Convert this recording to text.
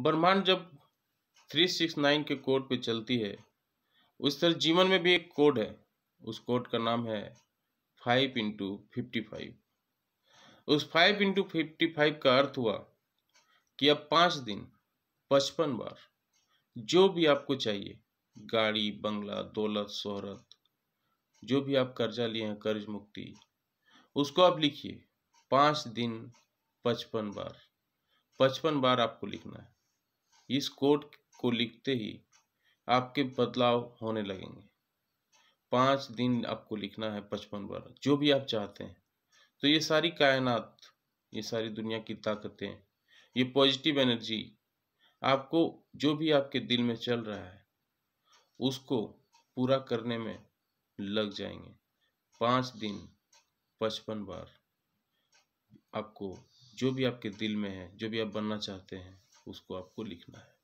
ब्रह्मांड जब 369 के कोड पे चलती है उस तरह जीवन में भी एक कोड है उस कोड का नाम है फाइव इंटू फिफ्टी फाइव उस फाइव इंटू फिफ्टी फाइव का अर्थ हुआ कि अब पाँच दिन पचपन बार जो भी आपको चाहिए गाड़ी बंगला दौलत शोहरत जो भी आप कर्जा लिए हैं कर्ज मुक्ति उसको आप लिखिए पाँच दिन पचपन बार पचपन बार आपको लिखना है इस कोड को लिखते ही आपके बदलाव होने लगेंगे पाँच दिन आपको लिखना है पचपन बार जो भी आप चाहते हैं तो ये सारी कायनात ये सारी दुनिया की ताकतें ये पॉजिटिव एनर्जी आपको जो भी आपके दिल में चल रहा है उसको पूरा करने में लग जाएंगे पाँच दिन पचपन बार आपको जो भी आपके दिल में है जो भी आप बनना चाहते हैं उसको आपको लिखना है